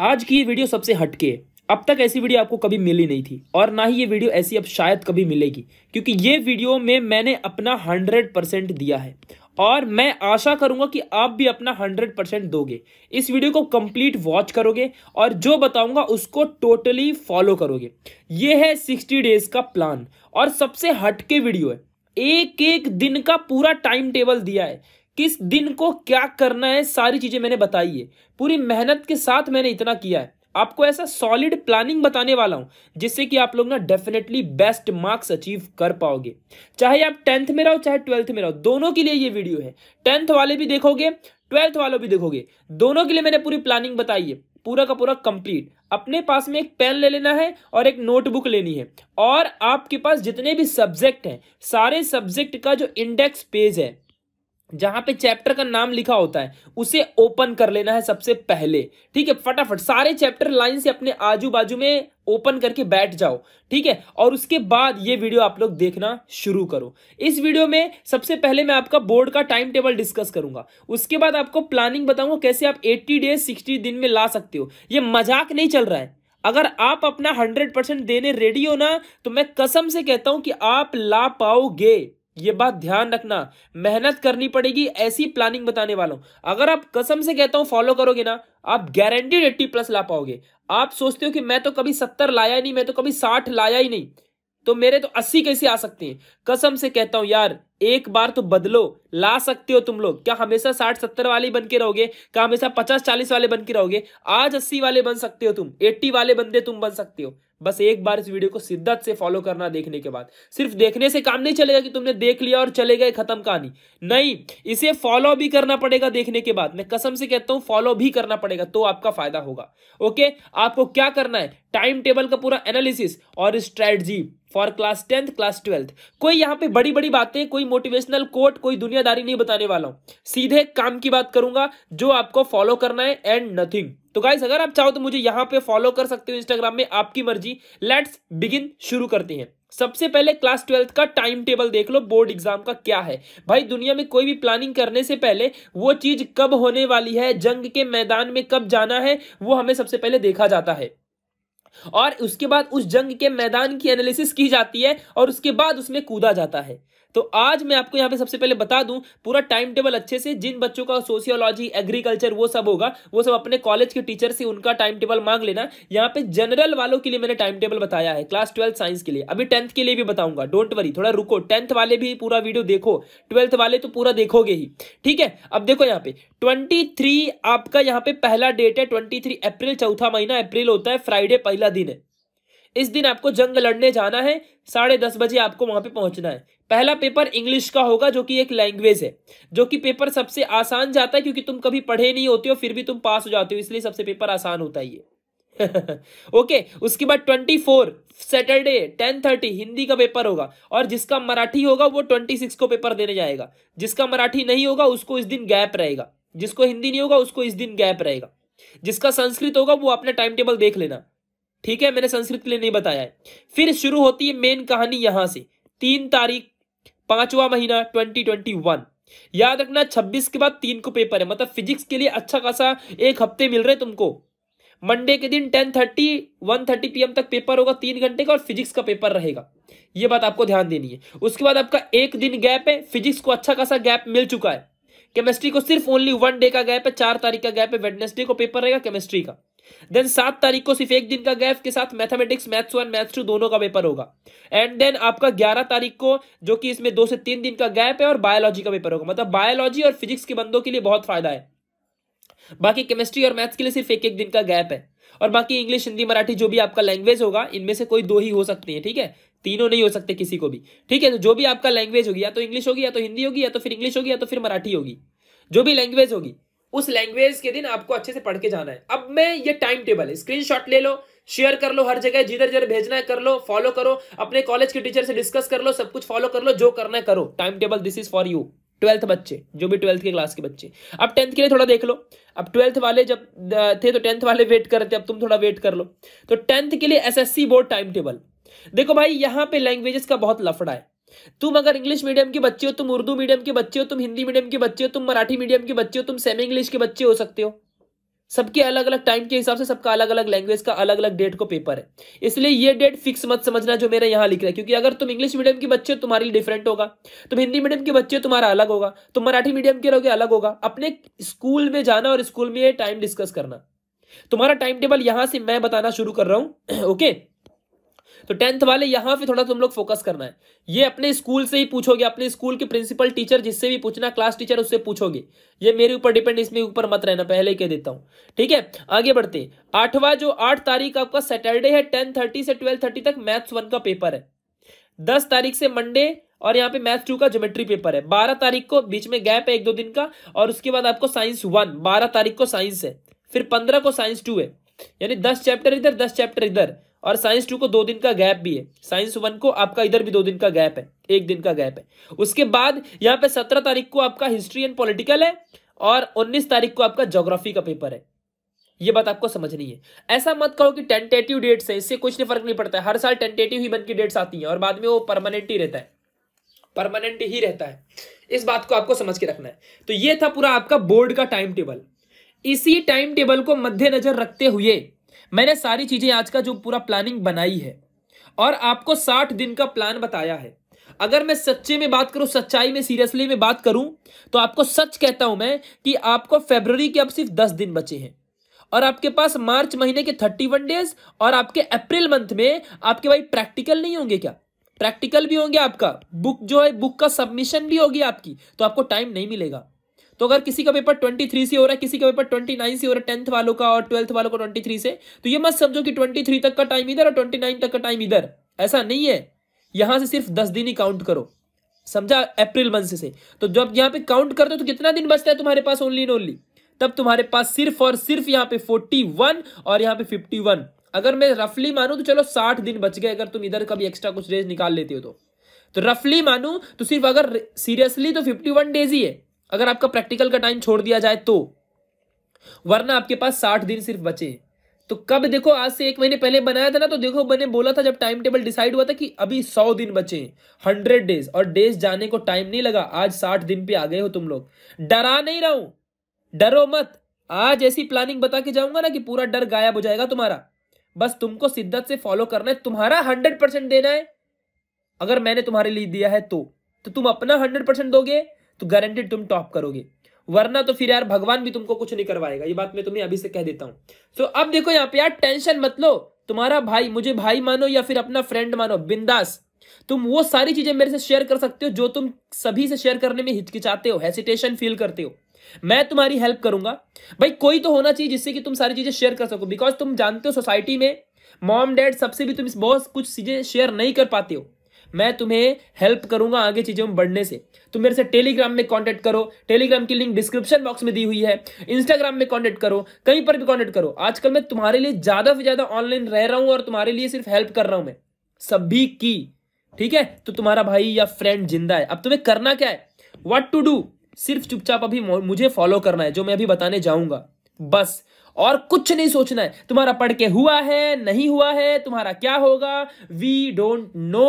आज की ये वीडियो सबसे हटके है अब तक ऐसी वीडियो आपको कभी मिली नहीं थी और ना ही ये वीडियो ऐसी अब शायद कभी मिलेगी क्योंकि ये वीडियो में मैंने अपना हंड्रेड परसेंट दिया है और मैं आशा करूंगा कि आप भी अपना 100% दोगे इस वीडियो को कंप्लीट वॉच करोगे और जो बताऊंगा उसको टोटली फॉलो करोगे ये है सिक्सटी डेज का प्लान और सबसे हटके वीडियो है एक एक दिन का पूरा टाइम टेबल दिया है किस दिन को क्या करना है सारी चीजें मैंने बताई है पूरी मेहनत के साथ मैंने इतना किया है आपको ऐसा सॉलिड प्लानिंग बताने वाला हूं जिससे कि आप लोग ना डेफिनेटली बेस्ट मार्क्स अचीव कर पाओगे चाहे आप टेंथ में रहो चाहे ट्वेल्थ में रहो दोनों के लिए ये वीडियो है टेंथ वाले भी देखोगे ट्वेल्थ वालों भी देखोगे दोनों के लिए मैंने पूरी प्लानिंग बताई है पूरा का पूरा कंप्लीट अपने पास में एक पेन ले लेना है और एक नोटबुक लेनी है और आपके पास जितने भी सब्जेक्ट हैं सारे सब्जेक्ट का जो इंडेक्स पेज है जहां पे चैप्टर का नाम लिखा होता है उसे ओपन कर लेना है सबसे पहले ठीक है फटाफट सारे चैप्टर लाइन से अपने आजू बाजू में ओपन करके बैठ जाओ ठीक है और उसके बाद ये वीडियो आप लोग देखना शुरू करो इस वीडियो में सबसे पहले मैं आपका बोर्ड का टाइम टेबल डिस्कस करूंगा उसके बाद आपको प्लानिंग बताऊंगा कैसे आप एट्टी डेज सिक्सटी दिन में ला सकते हो ये मजाक नहीं चल रहा है अगर आप अपना हंड्रेड परसेंट देने रेडी हो ना तो मैं कसम से कहता हूं कि आप ला पाओगे ये बात ध्यान रखना मेहनत करनी पड़ेगी ऐसी प्लानिंग बताने वाला हूं अगर आप कसम से कहता हूं फॉलो करोगे ना आप गारंटीड एट्टी प्लस ला पाओगे आप सोचते हो कि मैं तो कभी सत्तर लाया ही नहीं मैं तो कभी साठ लाया ही नहीं तो मेरे तो अस्सी कैसे आ सकते हैं कसम से कहता हूं यार एक बार तो बदलो ला सकते हो तुम लोग क्या हमेशा साठ सत्तर वाले बन के रहोगे क्या हमेशा पचास चालीस वाले बन के रहोगे आज अस्सी वाले बन सकते हो तुम एट्टी वाले बंदे तुम बन सकते हो बस एक बार इस वीडियो को शिद्दत से फॉलो करना देखने के बाद सिर्फ देखने से काम नहीं चलेगा कि तुमने देख लिया और चले गए खत्म कहानी नहीं इसे फॉलो भी करना पड़ेगा देखने के बाद मैं कसम से कहता हूं फॉलो भी करना पड़ेगा तो आपका फायदा होगा ओके आपको क्या करना है टाइम टेबल का पूरा एनालिसिस और strategy for class tenth class twelfth कोई यहां पे बड़ी बड़ी बातें कोई कोई मोटिवेशनल कोट कोई दुनियादारी नहीं बताने वाला हूं सीधे काम की बात करूंगा जो आपको फॉलो करना है एंड नथिंग तो गाइस अगर आप चाहो तो मुझे यहां पे फॉलो कर सकते हो इंस्टाग्राम में आपकी मर्जी लेट्स बिगिन शुरू करते हैं सबसे पहले क्लास ट्वेल्थ का टाइम टेबल देख लो बोर्ड एग्जाम का क्या है भाई दुनिया में कोई भी प्लानिंग करने से पहले वो चीज कब होने वाली है जंग के मैदान में कब जाना है वो हमें सबसे पहले देखा जाता है और उसके बाद उस जंग के मैदान की एनालिसिस की जाती है और उसके बाद उसमें कूदा जाता है तो आज मैं आपको यहाँ पे सबसे पहले बता दूं पूरा टाइम टेबल अच्छे से जिन बच्चों का सोशियोलॉजी एग्रीकल्चर वो सब होगा वो सब अपने कॉलेज के टीचर से उनका टाइम टेबल मांग लेना यहाँ पे जनरल वालों के लिए मैंने टाइम टेबल बताया है क्लास ट्वेल्थ साइंस के लिए अभी टेंथ के लिए भी बताऊंगा डोंट वरी थोड़ा रुको टेंथ वाले भी पूरा वीडियो देखो ट्वेल्थ वाले तो पूरा देखोगे ही ठीक है अब देखो यहाँ पे ट्वेंटी आपका यहाँ पे पहला डेट है ट्वेंटी अप्रैल चौथा महीना अप्रैल होता है फ्राइडे पहला दिन है इस दिन आपको जंग लड़ने जाना है साढ़े दस बजे आपको वहां पे पहुंचना है पहला पेपर इंग्लिश का होगा जो कि एक लैंग्वेज है जो कि पेपर सबसे आसान जाता है क्योंकि तुम कभी पढ़े नहीं होते हो फिर भी तुम पास हो जाते हो इसलिए सबसे पेपर आसान होता है ये ओके okay, उसके बाद twenty four Saturday ten thirty Hindi का पेपर होगा और जिसका मराठी होगा वो ट्वेंटी सिक्स को पेपर देने जाएगा जिसका मराठी नहीं होगा उसको इस दिन गैप रहेगा जिसको हिंदी नहीं होगा उसको इस दिन गैप रहेगा जिसका संस्कृत होगा वो अपना टाइम टेबल देख लेना ठीक है मैंने संस्कृत के लिए नहीं बताया है फिर शुरू होती है मेन कहानी यहां से तीन तारीख पांचवा महीना 2021 याद रखना 26 के बाद तीन को पेपर है मतलब फिजिक्स के लिए अच्छा खासा एक हफ्ते मिल रहे तुमको मंडे के दिन 10:30 1:30 पीएम तक पेपर होगा तीन घंटे का और फिजिक्स का पेपर रहेगा यह बात आपको ध्यान देनी है उसके बाद आपका एक दिन गैप है फिजिक्स को अच्छा खासा गैप मिल चुका है केमिस्ट्री को सिर्फ ओनली वन डे का गैप है चार तारीख का गैप है वेडनेसडे को पेपर रहेगा केमिस्ट्री का देन सात तारीख को सिर्फ एक दिन का गैप के साथ mathematics maths one maths two दोनों का पेपर होगा एंड देन आपका ग्यारह तारीख को जो कि इसमें दो से तीन दिन का गैप है और बायोलॉजी का पेपर होगा मतलब बायोलॉजी और फिजिक्स के बंदों के लिए बहुत फायदा है बाकी केमिस्ट्री और मैथ्स के लिए सिर्फ एक एक दिन का गैप है और बाकी इंग्लिश हिंदी मराठी जो भी आपका लैंग्वेज होगा इनमें से कोई दो ही हो सकती है ठीक है तीनों नहीं हो सकते किसी को भी ठीक है तो जो भी आपका लैंग्वेज होगी या तो इंग्लिश होगी या तो हिंदी होगी या तो फिर इंग्लिश होगी या तो फिर मराठी होगी जो भी लैंग्वेज होगी उस लैंग्वेज के दिन आपको अच्छे से पढ़ के जाना है अब मैं ये टाइम टेबल स्क्रीन ले लो शेयर कर लो हर जगह जिधर जिधर भेजना है कर लो फॉलो करो अपने कॉलेज के टीचर से डिस्कस कर लो सब कुछ फॉलो कर लो जो करना है करो time table this is for you twelfth बच्चे जो भी ट्वेल्थ के क्लास के बच्चे अब टेंथ के लिए थोड़ा देख लो अब ट्वेल्थ वाले जब थे तो टेंथ वाले वेट कर रहे थे अब तुम थोड़ा वेट कर लो तो टेंथ के लिए एस बोर्ड टाइम टेबल देखो भाई यहाँ पे लैंग्वेजेस का बहुत लफड़ा है तुम अगर इंग्लिश मीडियम के बच्चे हो तुम उर्दू मीडियम के बच्चे हो तुम हिंदी मीडियम के बच्चे हो तुम मराठी मीडियम के बच्चे हो तुम सेमी इंग्लिश के बच्चे हो सकते हो सबके अलग अलग टाइम के हिसाब से सबका अलग अलग लैंग्वेज का अलग अलग डेट को पेपर है इसलिए ये डेट फिक्स मत समझना जो मेरे यहाँ लिख रहा है क्योंकि अगर तुम इंग्लिश मीडियम के बच्चे हो तुम्हारे लिए डिफरेंट होगा तुम हिंदी मीडियम के बच्चे हो तुम्हारा अलग होगा तुम मराठी मीडियम के रहोगे अलग होगा अपने स्कूल में जाना और स्कूल में टाइम डिस्कस करना तुम्हारा टाइम टेबल यहां से मैं बताना शुरू कर रहा हूं ओके तो टेंथ वाले यहाँ पे थोड़ा तुम लोग फोकस करना है ये अपने स्कूल से ही पूछोगे अपने स्कूल के प्रिंसिपल टीचर जिससे भी पूछना क्लास टीचर उससे पूछोगे ये मेरे ऊपर डिपेंड इसमें ऊपर मत रहना पहले ही कह देता हूँ ठीक है आगे बढ़ते आठवा जो आठ तारीख आपका सैटरडे है टेन थर्टी से ट्वेल्व थर्टी तक मैथ्स वन का पेपर है दस तारीख से मंडे और यहाँ पे मैथ टू का ज्योमेट्री पेपर है बारह तारीख को बीच में गैप है एक दो दिन का और उसके बाद आपको साइंस वन बारह तारीख को साइंस है फिर पंद्रह को साइंस टू है यानी दस चैप्टर इधर दस चैप्टर इधर और साइंस टू को दो दिन का गैप भी है साइंस वन को आपका इधर भी दो दिन का गैप है एक दिन का गैप है उसके बाद यहाँ पे सत्रह तारीख को आपका हिस्ट्री एंड पॉलिटिकल है और उन्नीस तारीख को आपका ज्योग्राफी का पेपर है ये बात आपको समझनी है ऐसा मत कहो कि टेंटेटिव डेट्स है इससे कुछ नहीं फर्क नहीं पड़ता है हर साल टेंटेटिव ही बन की डेट्स आती हैं और बाद में वो परमानेंट ही रहता है परमानेंट ही रहता है इस बात को आपको समझ के रखना है तो ये था पूरा आपका बोर्ड का टाइम टेबल इसी टाइम टेबल को मद्देनजर रखते हुए मैंने सारी चीजें आज का जो पूरा प्लानिंग बनाई है और आपको साठ दिन का प्लान बताया है अगर मैं सच्चे में बात करूं सच्चाई में सीरियसली में बात करूं तो आपको सच कहता हूं मैं कि आपको फेबररी के अब सिर्फ दस दिन बचे हैं और आपके पास मार्च महीने के थर्टी वन डेज और आपके अप्रैल मंथ में आपके भाई प्रैक्टिकल नहीं होंगे क्या प्रैक्टिकल भी होंगे आपका बुक जो है बुक का सबमिशन भी होगी आपकी तो आपको टाइम नहीं मिलेगा तो अगर किसी का पेपर ट्वेंटी थ्री से हो रहा है किसी का पेपर ट्वेंटी नाइन से हो रहा है टेंथ वालों का और ट्वेल्थ वालों का ट्वेंटी थ्री से तो ये मत समझो कि ट्वेंटी थ्री तक का टाइम इधर और ट्वेंटी नाइन तक का टाइम इधर ऐसा नहीं है यहां से सिर्फ दस दिन ही काउंट करो समझा अप्रैल मंथ से, तो जब यहाँ पे काउंट करते हो तो कितना दिन बचता है तुम्हारे पास ओनली एंड ओनली तब तुम्हारे पास सिर्फ और सिर्फ यहाँ पे फोर्टी वन और यहाँ पे फिफ्टी वन अगर मैं रफली मानू तो चलो साठ दिन बच गए अगर तुम इधर कभी एक्स्ट्रा कुछ डेज निकाल लेते हो तो रफली तो मानू तो सिर्फ अगर सीरियसली तो फिफ्टी वन डेज ही है अगर आपका प्रैक्टिकल का टाइम छोड़ दिया जाए तो वरना आपके पास साठ दिन सिर्फ बचे तो कब देखो आज से एक महीने पहले बनाया था ना तो देखो मैंने बोला था जब टाइम टेबल डिसाइड हुआ था कि अभी सौ दिन बचे हंड्रेड डेज और डेज जाने को टाइम नहीं लगा आज साठ दिन पे आ गए हो तुम लोग डरा नहीं रहा हूं डरो मत आज ऐसी प्लानिंग बता के जाऊंगा ना कि पूरा डर गायब हो जाएगा तुम्हारा बस तुमको शिद्दत से फॉलो करना है तुम्हारा हंड्रेड परसेंट देना है अगर मैंने तुम्हारे लिए दिया है तो तो तुम अपना हंड्रेड परसेंट दोगे तो गारंटेड तुम टॉप करोगे वरना तो फिर यार भगवान भी तुमको कुछ नहीं करवाएगा ये बात मैं तुम्हें अभी से कह देता हूँ तो अब देखो यहाँ पे यार टेंशन मत लो तुम्हारा भाई मुझे भाई मानो या फिर अपना फ्रेंड मानो बिंदास तुम वो सारी चीजें मेरे से शेयर कर सकते हो जो तुम सभी से शेयर करने में हिचकिचाते हो हेसिटेशन फील करते हो मैं तुम्हारी हेल्प करूंगा भाई कोई तो होना चाहिए जिससे कि तुम सारी चीजें शेयर कर सको बिकॉज तुम जानते हो सोसाइटी में मॉम डैड सबसे भी तुम इस बहुत कुछ चीजें शेयर नहीं कर पाते हो मैं तुम्हें हेल्प करूंगा आगे चीज़ों में बढ़ने से तुम मेरे से टेलीग्राम में कॉन्टेक्ट करो टेलीग्राम की लिंक डिस्क्रिप्शन बॉक्स में दी हुई है इंस्टाग्राम में कॉन्टेक्ट करो कहीं पर भी कॉन्टेक्ट करो आजकल मैं तुम्हारे लिए ज़्यादा से ज़्यादा ऑनलाइन रह रहा हूं और तुम्हारे लिए सिर्फ हेल्प कर रहा हूँ मैं सभी की ठीक है तो तुम्हारा भाई या फ्रेंड जिंदा है अब तुम्हें करना क्या है वट टू डू सिर्फ चुपचाप अभी मुझे फॉलो करना है जो मैं अभी बताने जाऊंगा बस और कुछ नहीं सोचना है तुम्हारा पढ़ के हुआ है नहीं हुआ है तुम्हारा क्या होगा वी डोंट नो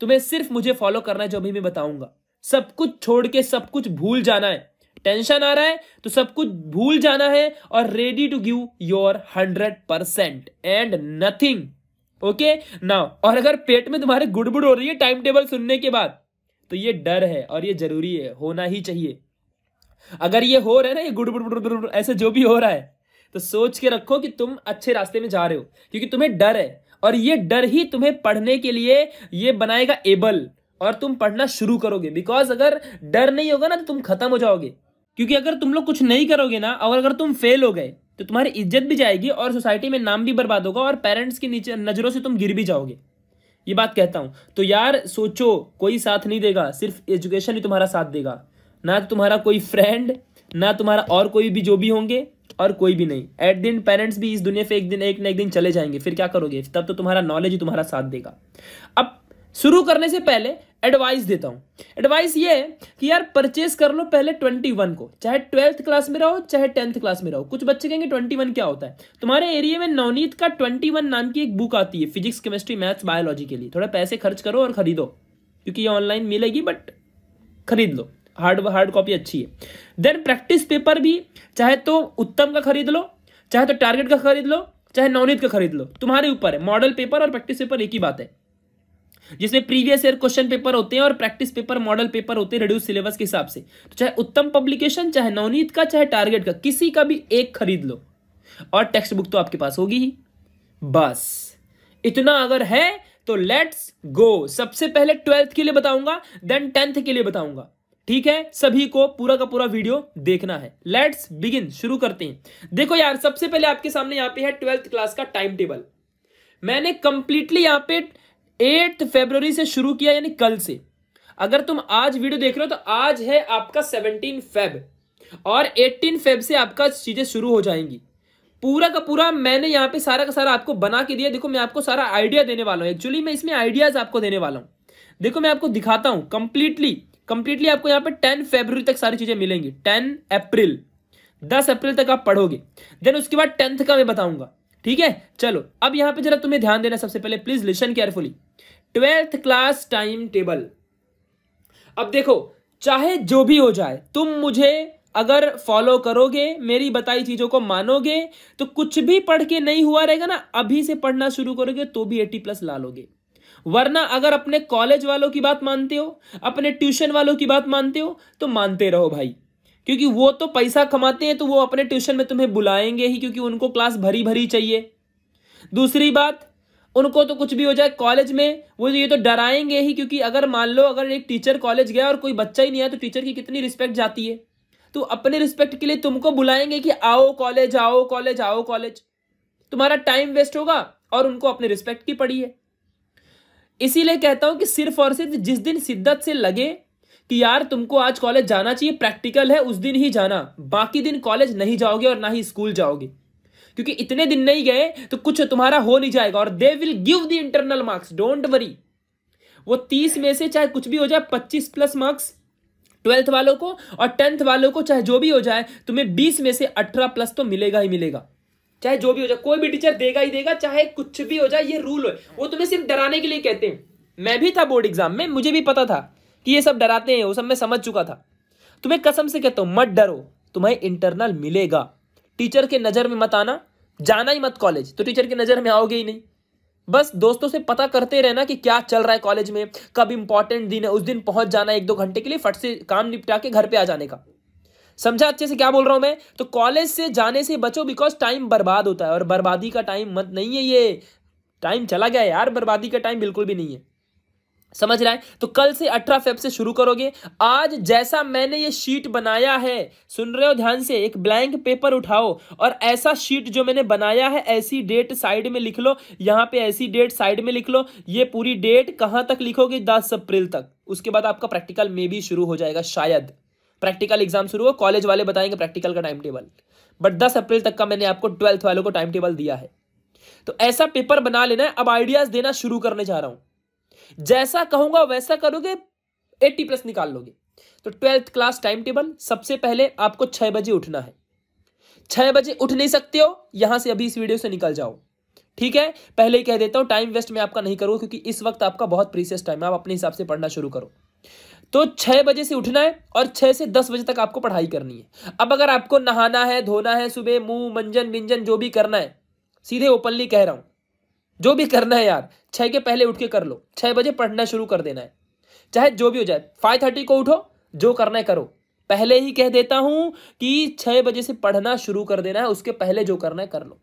तुम्हें सिर्फ मुझे फॉलो करना है जो अभी मैं बताऊंगा सब कुछ छोड़ के सब कुछ भूल जाना है टेंशन आ रहा है तो सब कुछ भूल जाना है और ready to give your hundred percent and nothing okay now और अगर पेट में तुम्हारे गुड़बुड़ हो रही है टाइम टेबल सुनने के बाद तो ये डर है और ये जरूरी है होना ही चाहिए अगर ये हो रहा है ना ये गुड़बुड़ ऐसे जो भी हो रहा है तो सोच के रखो कि तुम अच्छे रास्ते में जा रहे हो क्योंकि तुम्हें डर है और ये डर ही तुम्हें पढ़ने के लिए ये बनाएगा एबल और तुम पढ़ना शुरू करोगे बिकॉज अगर डर नहीं होगा ना तो तुम खत्म हो जाओगे क्योंकि अगर तुम लोग कुछ नहीं करोगे ना और अगर तुम फेल हो गए तो तुम्हारी इज्जत भी जाएगी और सोसाइटी में नाम भी बर्बाद होगा और पेरेंट्स की नीचे नज़रों से तुम गिर भी जाओगे ये बात कहता हूँ तो यार सोचो कोई साथ नहीं देगा सिर्फ एजुकेशन ही तुम्हारा साथ देगा ना तुम्हारा कोई फ्रेंड ना तुम्हारा और कोई भी जो भी होंगे और कोई भी नहीं एट दिन पेरेंट्स भी इस दुनिया से एक दिन एक ना एक दिन चले जाएंगे फिर क्या करोगे तब तो तुम्हारा नॉलेज ही तुम्हारा साथ देगा अब शुरू करने से पहले एडवाइस देता हूँ एडवाइस ये है कि यार परचेस कर लो पहले ट्वेंटी वन को चाहे ट्वेल्थ क्लास में रहो चाहे टेंथ क्लास में रहो कुछ बच्चे कहेंगे ट्वेंटी वन क्या होता है तुम्हारे एरिया में नवनीत का ट्वेंटी वन नाम की एक बुक आती है फिजिक्स केमिस्ट्री मैथ्स बायोलॉजी के लिए थोड़ा पैसे खर्च करो और खरीदो क्योंकि ये ऑनलाइन मिलेगी बट खरीद लो हार्ड हार्ड कॉपी अच्छी है देन प्रैक्टिस पेपर भी चाहे तो उत्तम का खरीद लो चाहे तो टारगेट का खरीद लो चाहे नवनीत का खरीद लो तुम्हारे ऊपर है मॉडल पेपर और प्रैक्टिस पेपर एक ही बात है जिसमें प्रीवियस ईयर क्वेश्चन पेपर होते हैं और प्रैक्टिस पेपर मॉडल पेपर होते हैं रेड्यूस सिलेबस के हिसाब से तो चाहे उत्तम पब्लिकेशन चाहे नवनीत का चाहे टारगेट का किसी का भी एक खरीद लो और टेक्स्ट बुक तो आपके पास होगी ही बस इतना अगर है तो लेट्स गो सबसे पहले ट्वेल्थ के लिए बताऊंगा देन टेंथ के लिए बताऊंगा ठीक है सभी को पूरा का पूरा वीडियो देखना है लेट्स बिगिन शुरू करते हैं देखो यार सबसे पहले आपके सामने यहां पे है ट्वेल्थ क्लास का टाइम टेबल मैंने कंप्लीटली यहां पे एट फेब्रवरी से शुरू किया यानी कल से अगर तुम आज वीडियो देख रहे हो तो आज है आपका सेवनटीन फेब और एटीन फेब से आपका चीजें शुरू हो जाएंगी पूरा का पूरा मैंने यहाँ पे सारा का सारा आपको बना के दिया देखो मैं आपको सारा आइडिया देने वाला हूँ एक्चुअली मैं इसमें आइडियाज आपको देने वाला हूँ देखो मैं आपको दिखाता हूँ कंप्लीटली कंप्लीटली आपको यहाँ पे टेन फेब्रवरी तक सारी चीजें मिलेंगी टेन अप्रैल दस अप्रैल तक आप पढ़ोगे देन उसके बाद टेंथ का मैं बताऊंगा ठीक है चलो अब यहाँ पे जरा तुम्हें ध्यान देना सबसे पहले please listen carefully twelfth class time table अब देखो चाहे जो भी हो जाए तुम मुझे अगर फॉलो करोगे मेरी बताई चीजों को मानोगे तो कुछ भी पढ़ के नहीं हुआ रहेगा ना अभी से पढ़ना शुरू करोगे तो भी एटी प्लस ला लोगे वरना अगर अपने कॉलेज वालों की बात मानते हो अपने ट्यूशन वालों की बात मानते हो तो मानते रहो भाई क्योंकि वो तो पैसा कमाते हैं तो वो अपने ट्यूशन में तुम्हें बुलाएंगे ही क्योंकि उनको क्लास भरी भरी चाहिए दूसरी बात उनको तो कुछ भी हो जाए कॉलेज में वो ये तो डराएंगे ही क्योंकि अगर मान लो अगर एक टीचर कॉलेज गया और कोई बच्चा ही नहीं आया तो टीचर की कितनी रिस्पेक्ट जाती है तो अपने रिस्पेक्ट के लिए तुमको बुलाएंगे कि आओ कॉलेज आओ कॉलेज आओ कॉलेज तुम्हारा टाइम वेस्ट होगा और उनको अपने रिस्पेक्ट की पड़ी है इसीलिए कहता हूं कि सिर्फ और सिर्फ जिस दिन शिद्दत से लगे कि यार तुमको आज कॉलेज जाना चाहिए प्रैक्टिकल है उस दिन ही जाना बाकी दिन कॉलेज नहीं जाओगे और ना ही स्कूल जाओगे क्योंकि इतने दिन नहीं गए तो कुछ तुम्हारा हो नहीं जाएगा और they will give the internal marks don't worry वो तीस में से चाहे कुछ भी हो जाए पच्चीस प्लस मार्क्स ट्वेल्थ वालों को और टेंथ वालों को चाहे जो भी हो जाए तुम्हें बीस में से अठारह प्लस तो मिलेगा ही मिलेगा चाहे जो भी हो जाए कोई भी टीचर देगा ही देगा चाहे कुछ भी हो जाए ये रूल हो वो तुम्हें सिर्फ डराने के लिए कहते हैं मैं भी था बोर्ड एग्जाम में मुझे भी पता था कि ये सब डराते हैं वो सब मैं समझ चुका था तुम्हें कसम से कहता हूँ मत डरो तुम्हें इंटरनल मिलेगा टीचर के नज़र में मत आना जाना ही मत कॉलेज तो टीचर की नज़र में आओगे ही नहीं बस दोस्तों से पता करते रहना कि क्या चल रहा है कॉलेज में कब इंपॉर्टेंट दिन है उस दिन पहुंच जाना एक दो घंटे के लिए फट से काम निपटा के घर पे आ जाने का समझा अच्छे से क्या बोल रहा हूं मैं तो कॉलेज से जाने से बचो बिकॉज टाइम बर्बाद होता है और बर्बादी का टाइम मत नहीं है ये टाइम चला गया यार बर्बादी का टाइम बिल्कुल भी नहीं है समझ रहा है तो कल से अठारह फेब से शुरू करोगे आज जैसा मैंने ये शीट बनाया है सुन रहे हो ध्यान से एक ब्लैंक पेपर उठाओ और ऐसा शीट जो मैंने बनाया है ऐसी डेट साइड में लिख लो यहाँ पे ऐसी डेट साइड में लिख लो ये पूरी डेट कहाँ तक लिखोगे दस अप्रैल तक उसके बाद आपका प्रैक्टिकल मे भी शुरू हो जाएगा शायद प्रैक्टिकल एग्जाम शुरू हो कॉलेज वाले बताएंगे प्रैक्टिकल का टाइम टेबल बट दस अप्रैल तक का मैंने आपको ट्वेल्थ वालों को टाइम टेबल दिया है तो ऐसा पेपर बना लेना है अब आइडियाज देना शुरू करने जा रहा हूं जैसा कहूंगा वैसा करोगे एट्टी प्लस निकाल लोगे तो ट्वेल्थ क्लास टाइम टेबल सबसे पहले आपको छह बजे उठना है छह बजे उठ नहीं सकते हो यहां से अभी इस वीडियो से निकल जाओ ठीक है पहले ही कह देता हूं टाइम वेस्ट मैं आपका नहीं करूंगा क्योंकि इस वक्त आपका बहुत प्रीसियस टाइम है आप अपने हिसाब से पढ़ना शुरू करो तो छह बजे से उठना है और छह से दस बजे तक आपको पढ़ाई करनी है अब अगर आपको नहाना है धोना है सुबह मुंह मंजन विंजन जो भी करना है सीधे ओपनली कह रहा हूं जो भी करना है यार छह के पहले उठ के कर लो छह बजे पढ़ना शुरू कर देना है चाहे जो भी हो जाए फाइव थर्टी को उठो जो करना है करो पहले ही कह देता हूं कि छह बजे से पढ़ना शुरू कर देना है उसके पहले जो करना है कर लो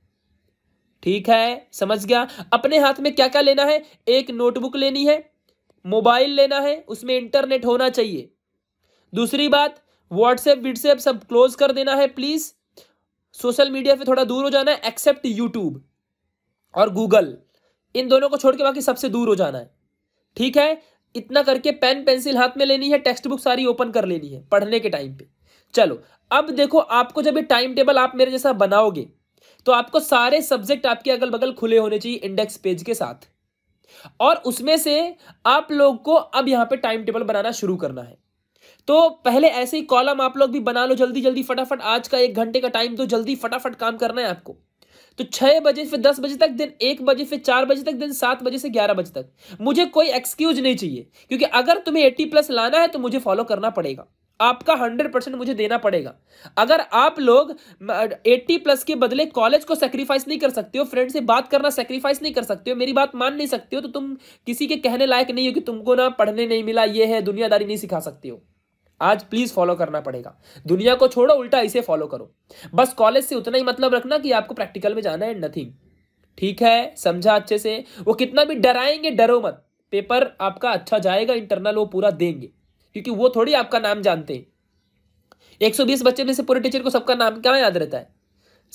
ठीक है समझ गया अपने हाथ में क्या क्या लेना है एक नोटबुक लेनी है मोबाइल लेना है उसमें इंटरनेट होना चाहिए दूसरी बात व्हाट्सएप व्हाट्सएप सब क्लोज कर देना है प्लीज़ सोशल मीडिया पे थोड़ा दूर हो जाना है एक्सेप्ट यूट्यूब और गूगल इन दोनों को छोड़ के बाकी सबसे दूर हो जाना है ठीक है इतना करके पेन पेंसिल हाथ में लेनी है टेक्स्ट बुक सारी ओपन कर लेनी है पढ़ने के टाइम पे चलो अब देखो आपको जब ये टाइम टेबल आप मेरे जैसा बनाओगे तो आपको सारे सब्जेक्ट आपके अगल बगल खुले होने चाहिए इंडेक्स पेज के साथ और उसमें से आप लोग को अब यहां पे टाइम टेबल बनाना शुरू करना है तो पहले ऐसे ही कॉलम आप लोग भी बना लो जल्दी जल्दी फटाफट आज का एक घंटे का टाइम तो जल्दी फटाफट काम करना है आपको तो छह बजे फिर दस बजे तक दिन एक बजे फिर चार बजे तक दिन सात बजे से ग्यारह बजे तक मुझे कोई एक्सक्यूज नहीं चाहिए क्योंकि अगर तुम्हें एट्टी प्लस लाना है तो मुझे फॉलो करना पड़ेगा आपका हंड्रेड परसेंट मुझे देना पड़ेगा अगर आप लोग एट्टी प्लस के बदले कॉलेज को सेक्रीफाइस नहीं कर सकते हो फ्रेंड से बात करना सेक्रीफाइस नहीं कर सकते हो मेरी बात मान नहीं सकते हो तो तुम किसी के कहने लायक नहीं हो कि तुमको ना पढ़ने नहीं मिला ये है दुनियादारी नहीं सिखा सकते हो आज प्लीज फॉलो करना पड़ेगा दुनिया को छोड़ो उल्टा इसे फॉलो करो बस कॉलेज से उतना ही मतलब रखना कि आपको प्रैक्टिकल में जाना है नथिंग ठीक है समझा अच्छे से वो कितना भी डराएंगे डरो मत पेपर आपका अच्छा जाएगा इंटरनल वो पूरा देंगे क्योंकि वो थोड़ी आपका नाम जानते हैं एक बच्चे में से पूरे टीचर को सबका नाम क्या याद रहता है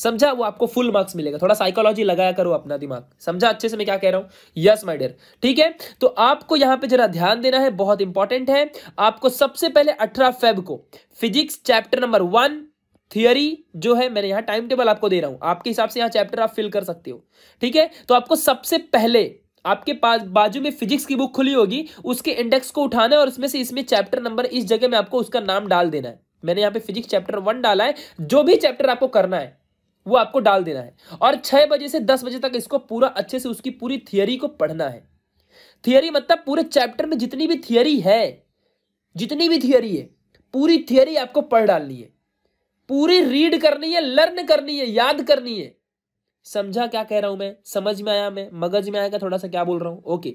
समझा वो आपको फुल मार्क्स मिलेगा थोड़ा साइकोलॉजी लगाया करो अपना दिमाग समझा अच्छे से मैं क्या कह रहा हूं यस माय डियर ठीक है तो आपको यहां पे जरा ध्यान देना है बहुत इंपॉर्टेंट है आपको सबसे पहले अठारह फेब को physics chapter number one theory जो है मैंने यहां टाइम टेबल आपको दे रहा हूं आपके हिसाब से यहां चैप्टर आप फिल कर सकते हो ठीक है तो आपको सबसे पहले आपके पास बाजू में फिजिक्स की बुक खुली होगी उसके इंडेक्स को उठाना है और उसमें से इसमें चैप्टर नंबर इस जगह में आपको उसका नाम डाल देना है मैंने यहाँ पे फिजिक्स चैप्टर वन डाला है जो भी चैप्टर आपको करना है वो आपको डाल देना है और छह बजे से दस बजे तक इसको पूरा अच्छे से उसकी पूरी थियोरी को पढ़ना है थियोरी मतलब पूरे चैप्टर में जितनी भी थियोरी है जितनी भी थियोरी है पूरी थियोरी आपको पढ़ डालनी है पूरी रीड करनी है लर्न करनी है याद करनी है समझा क्या कह रहा हूं मैं समझ में आया मैं मगज में आएगा थोड़ा सा क्या बोल रहा हूं ओके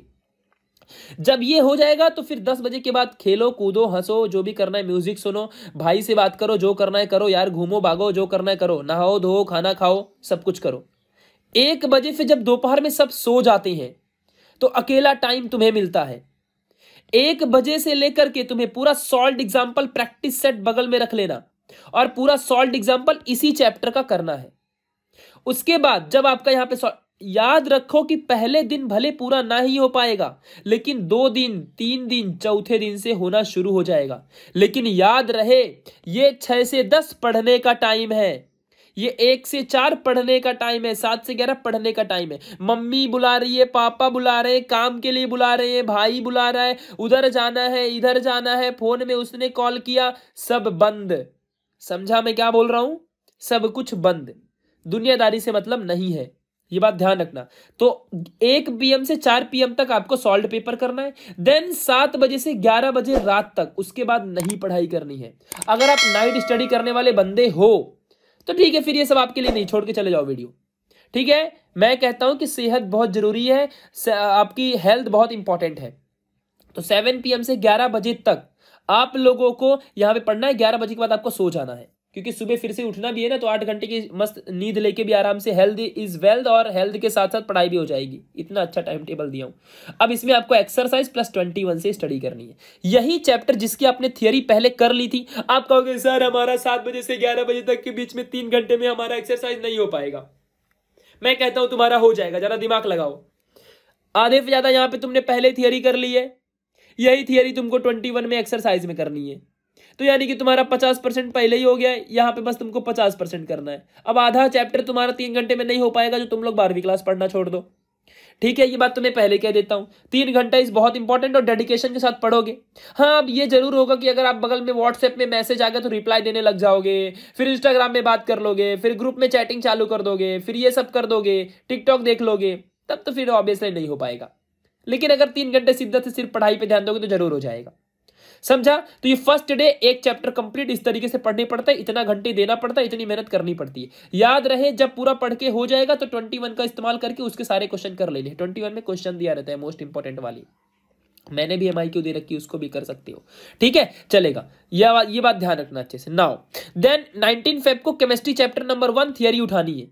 जब ये हो जाएगा तो फिर दस बजे के बाद खेलो कूदो हंसो जो भी करना है म्यूजिक सुनो भाई से बात करो जो करना है करो यार घूमो भागो जो करना है करो नहाओ धो खाना खाओ सब कुछ करो एक बजे फिर जब दोपहर में सब सो जाते हैं तो अकेला टाइम तुम्हें मिलता है एक बजे से लेकर के तुम्हें पूरा सॉल्ट एग्जाम्पल प्रैक्टिस सेट बगल में रख लेना और पूरा सॉल्ट एग्जाम्पल इसी चैप्टर का करना है उसके बाद जब आपका यहाँ पे याद रखो कि पहले दिन भले पूरा ना ही हो पाएगा लेकिन दो दिन तीन दिन चौथे दिन से होना शुरू हो जाएगा लेकिन याद रहे ये छह से दस पढ़ने का टाइम है ये एक से चार पढ़ने का टाइम है सात से ग्यारह पढ़ने का टाइम है मम्मी बुला रही है पापा बुला रहे हैं काम के लिए बुला रहे हैं भाई बुला रहा है उधर जाना है इधर जाना है फोन में उसने कॉल किया सब बंद समझा मैं क्या बोल रहा हूं सब कुछ बंद दुनियादारी से मतलब नहीं है ये बात ध्यान रखना तो एक पीएम से चार पीएम तक आपको सॉल्ट पेपर करना है देन सात बजे से ग्यारह बजे रात तक उसके बाद नहीं पढ़ाई करनी है अगर आप नाइट स्टडी करने वाले बंदे हो तो ठीक है फिर ये सब आपके लिए नहीं छोड़ के चले जाओ वीडियो ठीक है मैं कहता हूं कि सेहत बहुत जरूरी है आपकी हेल्थ बहुत इंपॉर्टेंट है तो सेवन पीएम से ग्यारह बजे तक आप लोगों को यहां पे पढ़ना है ग्यारह बजे के बाद आपको सो जाना है क्योंकि सुबह फिर से उठना भी है ना तो आठ घंटे की मस्त नींद लेके भी आराम से हेल्थ इज वेल्थ और हेल्थ के साथ साथ पढ़ाई भी हो जाएगी इतना अच्छा टाइम टेबल दिया हूं अब इसमें आपको एक्सरसाइज प्लस ट्वेंटी वन से स्टडी करनी है यही चैप्टर जिसकी आपने थियोरी पहले कर ली थी आप कहोगे सर हमारा सात बजे से ग्यारह बजे तक के बीच में तीन घंटे में हमारा एक्सरसाइज नहीं हो पाएगा मैं कहता हूं तुम्हारा हो जाएगा जरा दिमाग लगाओ आधे से ज्यादा यहां पर तुमने पहले थियोरी कर ली है यही थियरी तुमको ट्वेंटी वन में एक्सरसाइज में करनी है तो यानी कि तुम्हारा पचास परसेंट पहले ही हो गया है यहाँ पे बस तुमको पचास परसेंट करना है अब आधा चैप्टर तुम्हारा तीन घंटे में नहीं हो पाएगा जो तुम लोग बारहवीं क्लास पढ़ना छोड़ दो ठीक है ये बात तुम्हें पहले कह देता हूँ तीन घंटा इस बहुत इंपॉर्टेंट और डेडिकेशन के साथ पढ़ोगे हाँ अब ये जरूर होगा कि अगर आप बगल में व्हाट्सएप में मैसेज आ गया तो रिप्लाई देने लग जाओगे फिर इंस्टाग्राम में बात कर लोगे फिर ग्रुप में चैटिंग चालू कर दोगे फिर ये सब कर दोगे टिकटॉक देख लोगे तब तो फिर ऑब्वियसली नहीं हो पाएगा लेकिन अगर तीन घंटे शिद्दत से सिर्फ पढ़ाई पर ध्यान दोगे तो जरूर हो जाएगा समझा तो ये फर्स्ट डे एक चैप्टर कंप्लीट इस तरीके से पढ़ने पड़ता है इतना घंटे देना पड़ता है इतनी मेहनत करनी पड़ती है याद रहे जब पूरा पढ़ के हो जाएगा तो ट्वेंटी का इस्तेमाल करके उसके सारे क्वेश्चन कर ले ट्वेंटी में क्वेश्चन दिया रहता है मोस्ट इंपॉर्टेंट वाली मैंने भी एम आई क्यू दे रखी उसको भी कर सकते हो ठीक है चलेगा यह ये बात ध्यान रखना अच्छे से नाउ देन 19 फेब को chemistry chapter number one theory उठानी है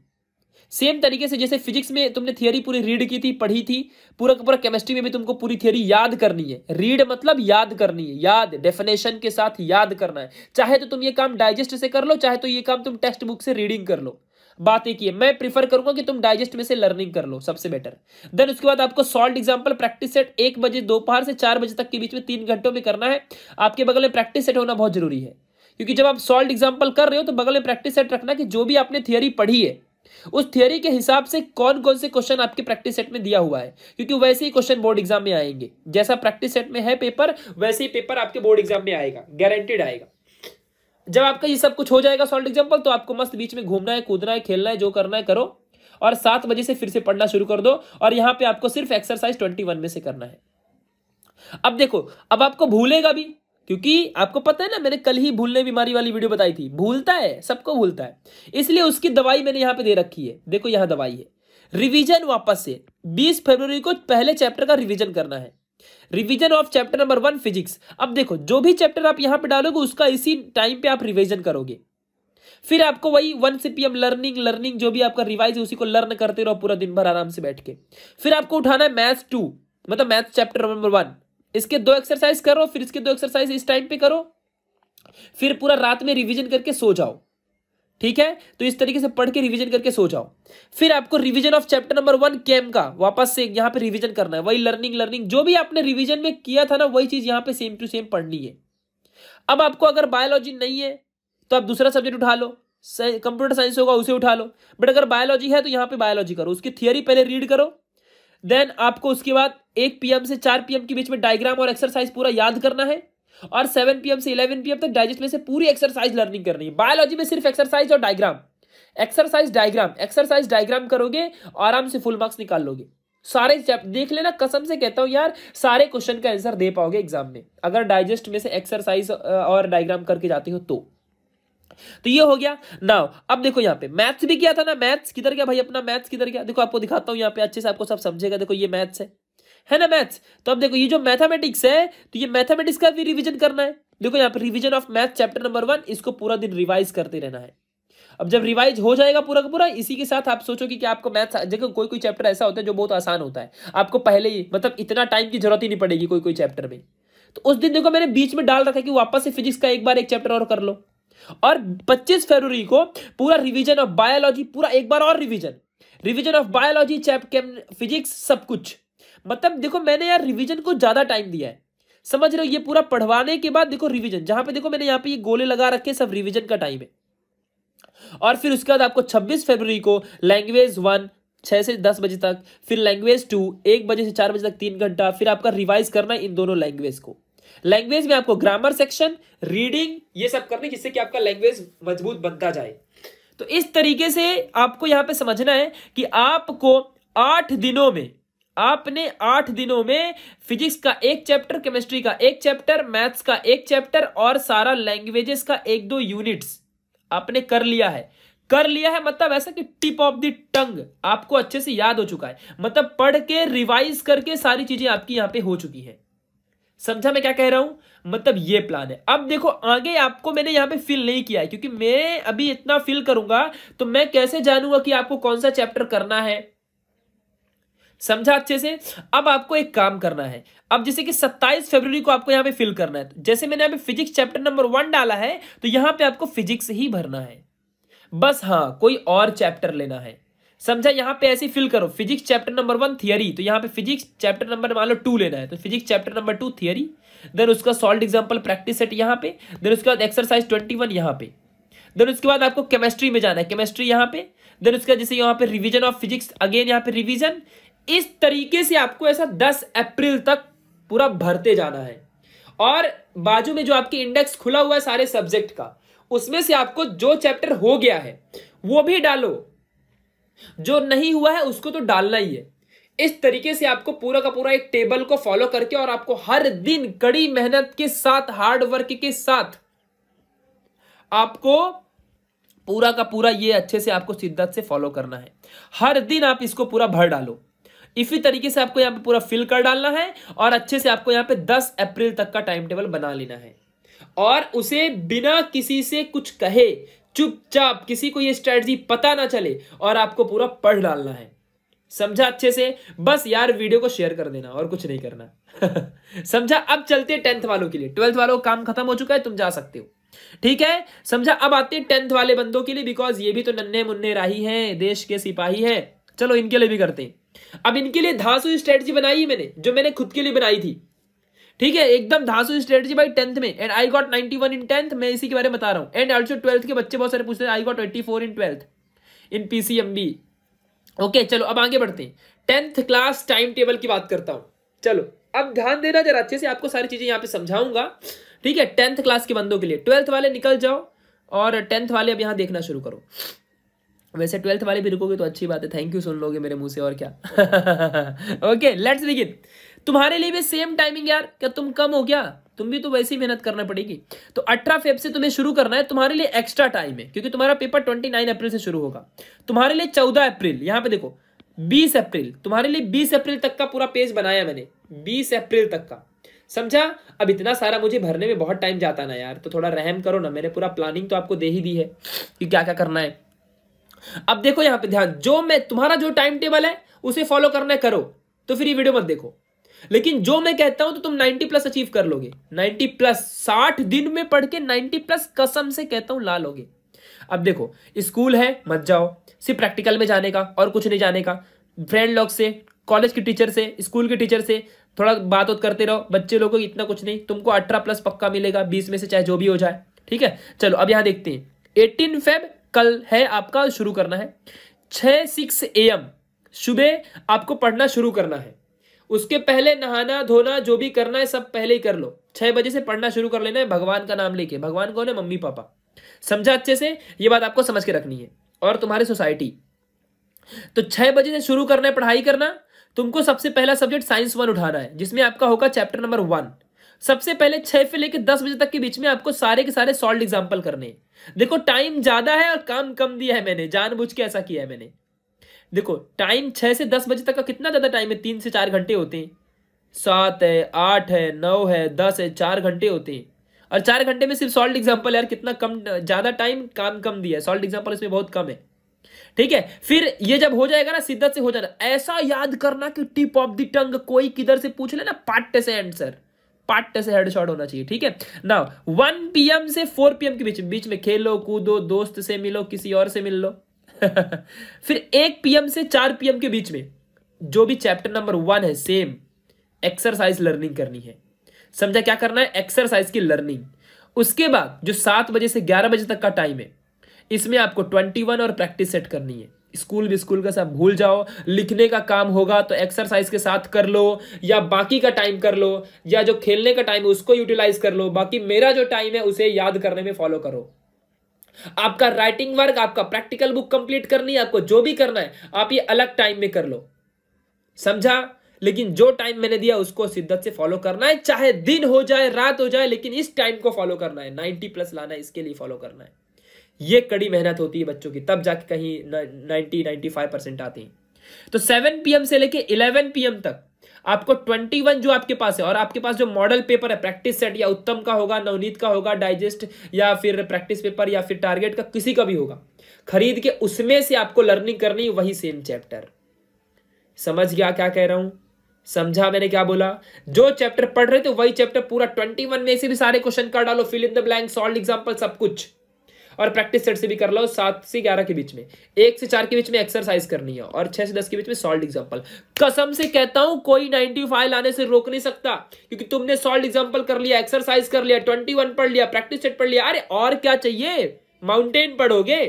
सेम तरीके से जैसे फिजिक्स में तुमने थियोरी पूरी रीड की थी पढ़ी थी पूरा पूरा केमिस्ट्री में भी तुमको पूरी थियोरी याद करनी है रीड मतलब याद करनी है याद डेफिनेशन के साथ याद करना है चाहे तो तुम ये काम डाइजेस्ट से कर लो चाहे तो ये काम तुम टेक्स्ट बुक से रीडिंग कर लो बात एक ही है मैं प्रीफर करूंगा कि तुम डाइजेस्ट में से लर्निंग कर लो सबसे बेटर देन उसके बाद आपको सॉल्ट एग्जाम्पल प्रैक्टिस सेट एक बजे दोपहर से चार बजे तक के बीच में तीन घंटों में करना है आपके बगल में प्रैक्टिस सेट होना बहुत जरूरी है क्योंकि जब आप सॉल्ट एग्जाम्पल कर रहे हो तो बगल में प्रैक्टिस सेट रखना कि जो भी आपने थियोरी पढ़ी है उस थियोरी के हिसाब से कौन कौन से क्वेश्चन आपके प्रैक्टिस सेट में दिया हुआ है क्योंकि वैसे ही क्वेश्चन बोर्ड एग्जाम में आएंगे जैसा प्रैक्टिस सेट में है पेपर वैसे ही पेपर आपके बोर्ड एग्जाम में आएगा गारंटेड आएगा जब आपका ये सब कुछ हो जाएगा सॉल्ट एग्जाम्पल तो आपको मस्त बीच में घूमना है कूदना है खेलना है जो करना है करो और सात बजे से फिर से पढ़ना शुरू कर दो और यहां पे आपको सिर्फ एक्सरसाइज ट्वेंटी वन में से करना है अब देखो अब आपको भूलेगा भी क्योंकि आपको पता है ना मैंने कल ही भूलने बीमारी वाली वीडियो बताई थी भूलता है सबको भूलता है इसलिए उसकी दवाई मैंने यहाँ पे दे रखी है देखो यहाँ दवाई है रिवीजन वापस से 20 फरवरी को पहले चैप्टर का रिवीजन करना है revision of chapter number one physics अब देखो जो भी चैप्टर आप यहाँ पे डालोगे उसका इसी टाइम पे आप रिविजन करोगे फिर आपको वही वन से पीएम लर्निंग लर्निंग जो भी आपका रिवाइज है उसी को लर्न करते रहो पूरा दिन भर आराम से बैठ के फिर आपको उठाना है मैथ्स टू मतलब मैथ्स चैप्टर नंबर वन इसके दो एक्सरसाइज करो फिर इसके दो एक्सरसाइज इस टाइम पे करो फिर पूरा रात में रिवीजन करके सो जाओ ठीक है तो इस तरीके से पढ़ के रिवीजन करके सो जाओ फिर आपको revision of chapter number one chem का वापस से यहां पे रिवीजन करना है वही लर्निंग लर्निंग जो भी आपने रिवीजन में किया था ना वही चीज यहां पे सेम टू सेम पढ़नी है अब आपको अगर बायोलॉजी नहीं है तो आप दूसरा सब्जेक्ट उठा लो कंप्यूटर साइंस होगा उसे उठा लो बट अगर बायोलॉजी है तो यहां पे बायोलॉजी करो उसकी थियोरी पहले रीड करो देन आपको उसके बाद एक पीएम से चार पीएम के बीच में डायग्राम और एक्सरसाइज पूरा याद करना है और सेवन पीएम से इलेवन पीएम तक डाइजेस्ट में से पूरी एक्सरसाइज लर्निंग करनी है बायोलॉजी में सिर्फ एक्सरसाइज और diagram exercise diagram exercise diagram करोगे आराम से फुल मार्क्स निकाल लोगे सारे देख लेना कसम से कहता हूं यार सारे क्वेश्चन का आंसर दे पाओगे एग्जाम में अगर डाइजेस्ट में से एक्सरसाइज और डायग्राम करके जाते हो तो तो ये हो गया नाउ अब देखो यहाँ पे मैथ्स भी किया था ना मैथ्स किधर गया भाई अपना मैथ्स किधर गया देखो आपको दिखाता हूँ यहाँ पे अच्छे से आपको सब समझेगा देखो ये मैथ्स है है ना मैथ्स तो अब देखो ये जो मैथमेटिक्स है तो ये मैथमेटिक्स का भी रिवीजन करना है देखो यहाँ पे revision of math chapter number one इसको पूरा दिन रिवाइज करते रहना है अब जब रिवाइज हो जाएगा पूरा का पूरा इसी के साथ आप सोचो कि आपको मैथ्स देखो कोई कोई चैप्टर ऐसा होता है जो बहुत आसान होता है आपको पहले ही मतलब इतना टाइम की जरूरत ही नहीं पड़ेगी कोई कोई चैप्टर में तो उस दिन देखो मैंने बीच में डाल रखा कि वापस से फिजिक्स का एक बार एक चैप्टर और कर लो और 25 फरवरी को पूरा रिवीजन ऑफ बायोलॉजी पूरा एक बार और revision revision of biology chap physics सब कुछ मतलब देखो मैंने यार रिवीजन को ज्यादा टाइम दिया है समझ रहे हो ये पूरा पढ़वाने के बाद देखो रिवीजन जहां पे देखो मैंने यहाँ पे ये गोले लगा रखे सब रिवीजन का टाइम है और फिर उसके बाद आपको 26 फरवरी को लैंग्वेज वन छह से दस बजे तक फिर लैंग्वेज टू एक बजे से चार बजे तक तीन घंटा फिर आपका रिवाइज करना इन दोनों लैंग्वेज को लैंग्वेज में आपको ग्रामर सेक्शन रीडिंग ये सब करनी जिससे कि आपका लैंग्वेज मजबूत बनता जाए तो इस तरीके से आपको यहां पे समझना है कि आपको आठ दिनों में आपने आठ दिनों में फिजिक्स का एक चैप्टर केमिस्ट्री का एक चैप्टर मैथ्स का एक चैप्टर और सारा लैंग्वेजेस का एक दो यूनिट्स आपने कर लिया है कर लिया है मतलब ऐसा कि टिप ऑफ द टंग आपको अच्छे से याद हो चुका है मतलब पढ़ के रिवाइज करके सारी चीजें आपकी यहां पे हो चुकी हैं समझा मैं क्या कह रहा हूं मतलब ये प्लान है अब देखो आगे आपको मैंने यहां पे फिल नहीं किया है क्योंकि मैं अभी इतना फिल करूंगा तो मैं कैसे जानूंगा कि आपको कौन सा चैप्टर करना है समझा अच्छे से अब आपको एक काम करना है अब जैसे कि 27 फरवरी को आपको यहां पे फिल करना है तो जैसे मैंने यहां पे फिजिक्स चैप्टर नंबर वन डाला है तो यहां पे आपको फिजिक्स ही भरना है बस हाँ कोई और चैप्टर लेना है समझा यहाँ पे ऐसे फिल करो physics chapter number one theory तो यहाँ पे फिजिक्स चैप्टर नंबर मान लो टू लेना है तो physics chapter number two theory then उसका सॉल्ट एग्जाम्पल प्रैक्टिस सेट यहाँ पे देन उसके बाद एक्सरसाइज ट्वेंटी वन यहाँ पे देन उसके बाद आपको केमिस्ट्री में जाना है केमिस्ट्री यहाँ पे देन उसका जैसे यहाँ पे रिविजन ऑफ फिजिक्स अगेन यहाँ पे रिविजन इस तरीके से आपको ऐसा दस अप्रैल तक पूरा भरते जाना है और बाजू में जो आपकी इंडेक्स खुला हुआ है सारे सब्जेक्ट का उसमें से आपको जो चैप्टर हो गया है वो भी डालो जो नहीं हुआ है उसको तो डालना ही है इस तरीके से आपको पूरा का पूरा एक टेबल को फॉलो करके और आपको हर दिन कड़ी मेहनत के साथ हार्ड वर्क के साथ आपको पूरा का पूरा ये अच्छे से आपको शिद्दत से फॉलो करना है हर दिन आप इसको पूरा भर डालो इसी तरीके से आपको यहां पे पूरा फिल कर डालना है और अच्छे से आपको यहां पे 10 अप्रैल तक का टाइम टेबल बना लेना है और उसे बिना किसी से कुछ कहे चुपचाप किसी को ये स्ट्रैटी पता ना चले और आपको पूरा पढ़ डालना है समझा अच्छे से बस यार वीडियो को शेयर कर देना और कुछ नहीं करना समझा अब चलते टेंथ वालों के लिए ट्वेल्थ वालों का काम खत्म हो चुका है तुम जा सकते हो ठीक है समझा अब आते हैं टेंथ वाले बंदों के लिए बिकॉज ये भी तो नन्हे मुन्ने राही हैं देश के सिपाही हैं चलो इनके लिए भी करते हैं अब इनके लिए धासु स्ट्रेटजी बनाई मैंने जो मैंने खुद के लिए बनाई थी ठीक है एकदम धांसू स्ट्रेटजी भाई टेंथ में and I got ninety one in tenth मैं इसी के बारे में बता रहा हूँ एंड ऑल्सो ट्वेल्थ के बच्चे बहुत सारे पूछते हैं I got twenty four in twelfth in P C M B okay चलो अब आगे बढ़ते हैं टेंथ क्लास टाइम टेबल की बात करता हूँ चलो अब ध्यान देना जरा अच्छे से आपको सारी चीज़ें यहाँ पे समझाऊंगा ठीक है टेंथ क्लास के बंदों के लिए ट्वेल्थ वाले निकल जाओ और टेंथ वाले अब यहाँ देखना शुरू करो वैसे ट्वेल्थ वाले भी रुकोगे तो अच्छी बात है थैंक यू सुन लोगे मेरे मुंह से और क्या ओके लेट्स बिगिन तुम्हारे लिए भी सेम टाइमिंग यार क्या तुम कम हो गया तुम भी तो वैसे ही मेहनत करना पड़ेगी तो 18 फेब से तुम्हें शुरू करना है तुम्हारे लिए एक्स्ट्रा टाइम है क्योंकि तुम्हारा पेपर 29 अप्रैल से शुरू होगा तुम्हारे लिए 14 अप्रैल यहां पे देखो 20 अप्रैल तुम्हारे लिए 20 अप्रैल तक का पूरा पेज बनाया मैंने 20 अप्रैल तक का समझा अब इतना सारा मुझे भरने में बहुत टाइम जाता ना यार तो थोड़ा रहम करो ना मैंने पूरा प्लानिंग तो आपको दे ही दी है कि क्या क्या करना है अब देखो यहाँ पे ध्यान जो मैं तुम्हारा जो टाइम टेबल है उसे फॉलो करना करो तो फिर ये वीडियो मत देखो लेकिन जो मैं कहता हूं तो तुम 90 प्लस अचीव कर लोगे 90 प्लस 60 दिन में पढ़ के 90 प्लस कसम से कहता हूं ला लोगे अब देखो स्कूल है मत जाओ सिर्फ प्रैक्टिकल में जाने का और कुछ नहीं जाने का फ्रेंड लोग से कॉलेज के टीचर से स्कूल के टीचर से थोड़ा बात वत करते रहो बच्चे लोगों को इतना कुछ नहीं तुमको अठारह प्लस पक्का मिलेगा बीस में से चाहे जो भी हो जाए ठीक है चलो अब यहां देखते हैं एटीन फेब कल है आपका शुरू करना है छ सिक्स ए एम सुबह आपको पढ़ना शुरू करना है उसके पहले नहाना धोना जो भी करना है सब पहले ही कर लो छह बजे से पढ़ना शुरू कर लेना है भगवान का नाम लेके भगवान कौन है मम्मी पापा समझा अच्छे से ये बात आपको समझ के रखनी है और तुम्हारी सोसाइटी तो छह बजे से शुरू करना है पढ़ाई करना तुमको सबसे पहला सब्जेक्ट साइंस वन उठाना है जिसमें आपका होगा चैप्टर नंबर वन सबसे पहले छह से लेकर दस बजे तक के बीच में आपको सारे के सारे सॉल्ट एग्जाम्पल करने देखो टाइम ज्यादा है और काम कम दिया है मैंने जानबूझ के ऐसा किया है मैंने देखो टाइम छः से दस बजे तक का कितना ज़्यादा टाइम है तीन से चार घंटे होते हैं सात है आठ है नौ है दस है चार घंटे होते हैं और चार घंटे में सिर्फ सॉल्ट एग्जाम्पल यार कितना कम ज़्यादा टाइम काम कम दिया है सॉल्ट एग्जाम्पल इसमें बहुत कम है ठीक है फिर ये जब हो जाएगा ना सिद्धत से हो जाना ऐसा याद करना कि टिप ऑफ द टंग कोई किधर से पूछ लेना पाट्य से आंसर पाट्य से हेडशॉट होना चाहिए ठीक है ना वन पीएम से फोर पीएम के बीच बीच में खेलो कूदो दोस्त से मिलो किसी और से मिल लो फिर एक पीएम से चार पीएम के बीच में जो भी चैप्टर नंबर वन है सेम एक्सरसाइज लर्निंग करनी है समझा क्या करना है एक्सरसाइज की लर्निंग उसके बाद जो सात बजे से ग्यारह बजे तक का टाइम है इसमें आपको ट्वेंटी वन और प्रैक्टिस सेट करनी है स्कूल भी स्कूल का सब भूल जाओ लिखने का काम होगा तो एक्सरसाइज के साथ कर लो या बाकी का टाइम कर लो या जो खेलने का टाइम है उसको यूटिलाइज कर लो बाकी मेरा जो टाइम है उसे याद करने में फॉलो करो आपका राइटिंग वर्क आपका प्रैक्टिकल बुक कंप्लीट करनी है आपको जो भी करना है आप ये अलग टाइम में कर लो समझा लेकिन जो टाइम मैंने दिया उसको शिद्दत से फॉलो करना है चाहे दिन हो जाए रात हो जाए लेकिन इस टाइम को फॉलो करना है नाइन्टी प्लस लाना है इसके लिए फॉलो करना है ये कड़ी मेहनत होती है बच्चों की तब जाके कहीं नाइन्टी नाइन्टी फाइव परसेंट आती है तो सेवन पीएम से लेके इलेवन पीएम तक आपको 21 जो आपके पास है और आपके पास जो मॉडल पेपर है प्रैक्टिस सेट या उत्तम का होगा नवनीत का होगा डाइजेस्ट या फिर प्रैक्टिस पेपर या फिर टारगेट का किसी का भी होगा खरीद के उसमें से आपको लर्निंग करनी वही सेम चैप्टर समझ गया क्या कह रहा हूं समझा मैंने क्या बोला जो चैप्टर पढ़ रहे थे वही चैप्टर पूरा 21 में से भी सारे क्वेश्चन कर डालो fill in the blank solve example सब कुछ और प्रैक्टिस सेट से भी कर लो सात से ग्यारह के बीच में एक से चार के बीच में एक्सरसाइज करनी है और छह से दस के बीच में सॉल्ट एग्जाम्पल कसम से कहता हूं कोई नाइनटी फाइव लाने से रोक नहीं सकता क्योंकि तुमने सॉल्ट एग्जाम्पल कर लिया एक्सरसाइज कर लिया ट्वेंटी वन पढ़ लिया प्रैक्टिस सेट पढ़ लिया अरे और क्या चाहिए माउंटेन पढ़ोगे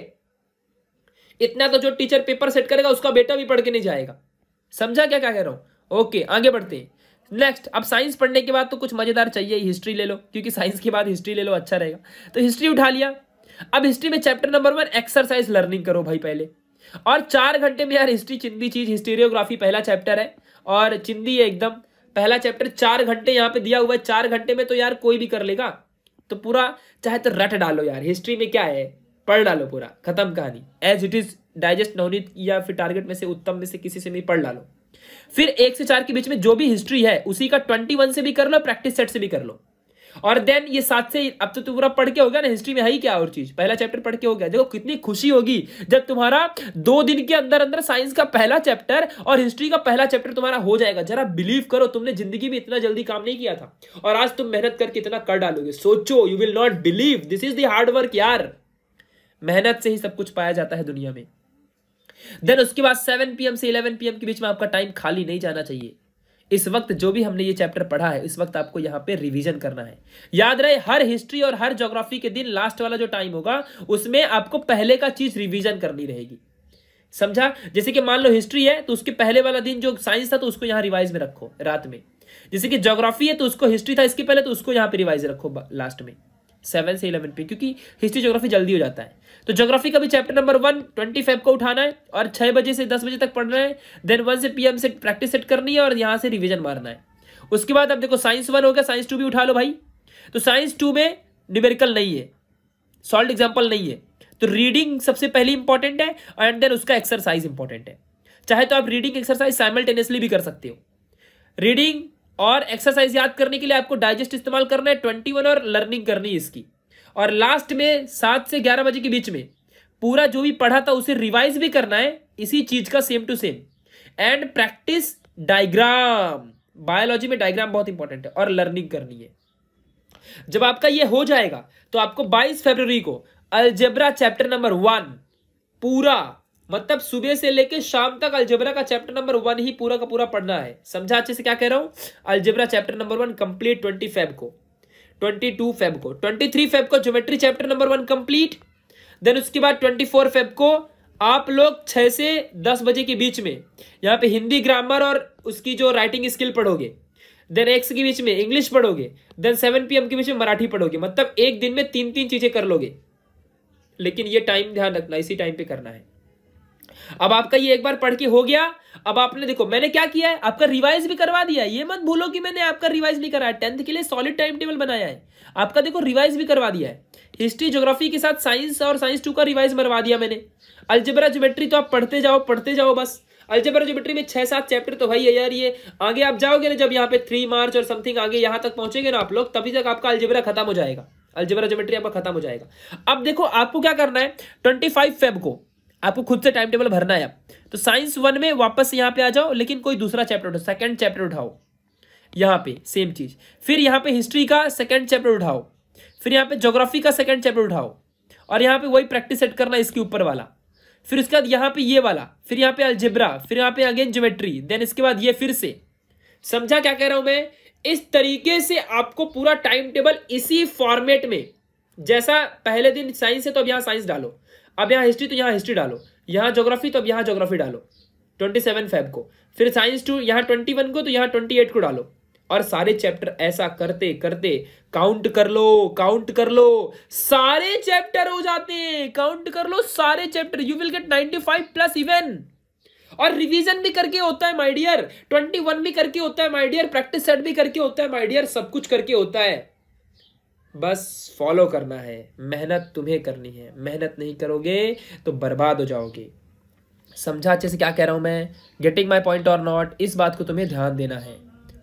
इतना तो जो टीचर पेपर सेट करेगा उसका बेटा भी पढ़ के नहीं जाएगा समझा क्या क्या कह रहा हूं ओके आगे बढ़ते हैं नेक्स्ट अब साइंस पढ़ने के बाद तो कुछ मजेदार चाहिए हिस्ट्री ले लो क्योंकि साइंस के बाद हिस्ट्री ले लो अच्छा रहेगा तो हिस्ट्री उठा लिया अब हिस्ट्री में chapter number one exercise learning करो भाई पहले और चार घंटे में यार हिस्ट्री चिंदी चीज हिस्टेरियोग्राफी पहला चैप्टर है और चिंदी है एकदम पहला चैप्टर चार घंटे यहाँ पे दिया हुआ है चार घंटे में तो यार कोई भी कर लेगा तो पूरा चाहे तो रट डालो यार हिस्ट्री में क्या है पढ़ डालो पूरा खत्म कहानी as it is digest Navneet या फिर टारगेट में से उत्तम में से किसी से भी पढ़ डालो फिर एक से चार के बीच में जो भी हिस्ट्री है उसी का ट्वेंटी वन से भी कर लो प्रैक्टिस सेट से भी कर लो और देन ये साथ से अब तो पूरा पढ़ के हो गया ना हिस्ट्री में है ही क्या और चीज पहला चैप्टर पढ़ के हो गया देखो कितनी खुशी होगी जब तुम्हारा दो दिन के अंदर अंदर साइंस का पहला चैप्टर और हिस्ट्री का पहला चैप्टर तुम्हारा हो जाएगा जरा बिलीव करो तुमने जिंदगी में इतना जल्दी काम नहीं किया था और आज तुम मेहनत करके इतना कर डालोगे सोचो you will not believe this is the hard work यार मेहनत से ही सब कुछ पाया जाता है दुनिया में देन उसके बाद सेवन पीएम से इलेवन पीएम के बीच में आपका टाइम खाली नहीं जाना चाहिए इस वक्त जो भी हमने ये चैप्टर पढ़ा है इस वक्त आपको यहाँ पे रिवीजन करना है याद रहे हर हिस्ट्री और हर ज्योग्राफी के दिन लास्ट वाला जो टाइम होगा उसमें आपको पहले का चीज रिवीजन करनी रहेगी समझा जैसे कि मान लो हिस्ट्री है तो उसके पहले वाला दिन जो साइंस था तो उसको यहाँ रिवाइज में रखो रात में जैसे कि ज्योग्राफी है तो उसको हिस्ट्री था इसके पहले तो उसको यहाँ पे रिवाइज रखो लास्ट में सेवन से इलेवन पे क्योंकि हिस्ट्री ज्योग्राफी जल्दी हो जाता है तो ज्योग्राफी का भी chapter number one twenty five को उठाना है और छह बजे से दस बजे तक पढ़ना है देन वन से पीएम से प्रैक्टिस सेट करनी है और यहाँ से रिविजन मारना है उसके बाद अब देखो साइंस वन हो गया साइंस टू भी उठा लो भाई तो साइंस टू में न्यूमेरिकल नहीं है सॉल्ट एग्जाम्पल नहीं है तो रीडिंग सबसे पहली इंपॉर्टेंट है एंड देन उसका एक्सरसाइज इंपॉर्टेंट है चाहे तो आप रीडिंग एक्सरसाइज साइमल्टेनियसली भी कर सकते हो रीडिंग और एक्सरसाइज याद करने के लिए आपको डाइजेस्ट इस्तेमाल करना है ट्वेंटी वन और लर्निंग करनी है इसकी और लास्ट में सात से ग्यारह बजे के बीच में पूरा जो भी पढ़ा था उसे रिवाइज भी करना है इसी चीज का same to same and practice diagram biology में डायग्राम बहुत इंपॉर्टेंट है और लर्निंग करनी है जब आपका ये हो जाएगा तो आपको 22 फरवरी को अलजेब्रा चैप्टर नंबर वन पूरा मतलब सुबह से लेके शाम तक अलजेब्रा का चैप्टर नंबर वन ही पूरा का पूरा पढ़ना है समझा अच्छे से क्या कह रहा हूं algebra chapter number one complete twenty को ट्वेंटी टू फेब को ट्वेंटी थ्री फेब को geometry chapter number one complete then उसके बाद ट्वेंटी फोर फेब को आप लोग छः से दस बजे के बीच में यहाँ पे हिंदी ग्रामर और उसकी जो राइटिंग स्किल पढ़ोगे देन एक्स के बीच में इंग्लिश पढ़ोगे देन सेवन पी के बीच में मराठी पढ़ोगे मतलब एक दिन में तीन तीन चीज़ें कर लोगे लेकिन ये टाइम ध्यान रखना इसी टाइम पे करना है अब आपका ये एक बार पढ़ के हो गया अब आपने देखो मैंने क्या किया है आपका रिवाइज भी करवा दिया ये मत भूलो कि मैंने आपका रिवाइज नहीं कराया टेंथ के लिए सॉलिड टाइम टेबल बनाया है आपका देखो रिवाइज भी करवा दिया है हिस्ट्री ज्योग्राफी के साथ साइंस और साइंस टू का रिवाइज मरवा दिया मैंने अल्जेबरा ज्योमेट्री तो आप पढ़ते जाओ पढ़ते जाओ बस अल्जेबरा ज्योमेट्री में छह सात चैप्टर तो भाई है यार ये आगे आप जाओगे ना जब यहाँ पे थ्री मार्च और समथिंग आगे यहाँ तक पहुंचेंगे ना आप लोग तभी तक आपका अल्जेबरा खत्म हो जाएगा अल्जेबरा ज्योमेट्री आपका खत्म हो जाएगा अब देखो आपको क्या करना है ट्वेंटी फाइव फेब को आपको खुद से टाइम टेबल भरना है तो साइंस वन में वापस यहाँ पे आ जाओ लेकिन कोई दूसरा चैप्टर उठाओ सेकेंड चैप्टर उठाओ यहाँ पे सेम चीज़ फिर यहाँ पे हिस्ट्री का सेकेंड चैप्टर उठाओ फिर यहाँ पे जोग्राफी का सेकेंड चैप्टर उठाओ और यहाँ पे वही प्रैक्टिस सेट करना इसके ऊपर वाला फिर उसके बाद यहाँ पे ये वाला फिर यहाँ पे अल्जिब्रा फिर यहाँ पे अगेन ज्योमेट्री देन इसके बाद ये फिर से समझा क्या कह रहा हूं मैं इस तरीके से आपको पूरा टाइम टेबल इसी फॉर्मेट में जैसा पहले दिन साइंस है तो अब यहां साइंस डालो अब यहाँ हिस्ट्री तो यहाँ हिस्ट्री डालो यहाँ जोग्राफी तो अब यहाँ जोग्राफी डालो ट्वेंटी सेवन फाइव को फिर साइंस टू यहाँ ट्वेंटी वन को तो यहाँ ट्वेंटी एट को डालो और सारे चैप्टर ऐसा करते करते काउंट कर लो काउंट कर लो सारे चैप्टर हो जाते हैं काउंट कर लो सारे chapter you will get ninety five plus even और रिवीजन भी करके होता है माय डियर वन भी करके होता है माय डियर प्रैक्टिस सेट भी करके होता है माय डियर सब कुछ करके होता है बस फॉलो करना है मेहनत तुम्हें करनी है मेहनत नहीं करोगे तो बर्बाद हो जाओगे समझा अच्छे से क्या कह रहा हूँ मैं गेटिंग माई पॉइंट और नॉट इस बात को तुम्हें ध्यान देना है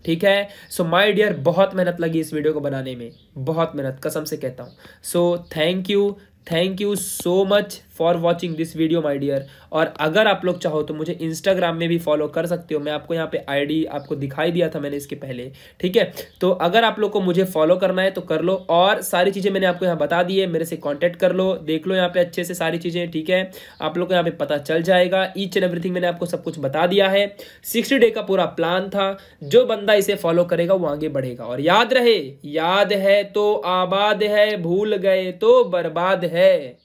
ठीक है सो माई डियर बहुत मेहनत लगी इस वीडियो को बनाने में बहुत मेहनत कसम से कहता हूँ so thank you thank you so much for watching this video my dear और अगर आप लोग चाहो तो मुझे इंस्टाग्राम में भी फॉलो कर सकते हो मैं आपको यहाँ पे आईडी आपको दिखाई दिया था मैंने इसके पहले ठीक है तो अगर आप लोग को मुझे फॉलो करना है तो कर लो और सारी चीज़ें मैंने आपको यहाँ बता दी है मेरे से कॉन्टैक्ट कर लो देख लो यहाँ पे अच्छे से सारी चीज़ें ठीक है आप लोग को यहाँ पे पता चल जाएगा ईच एंड एवरीथिंग मैंने आपको सब कुछ बता दिया है सिक्सटी डे का पूरा प्लान था जो बंदा इसे फॉलो करेगा वो आगे बढ़ेगा और याद रहे याद है तो आबाद है भूल गए तो बर्बाद है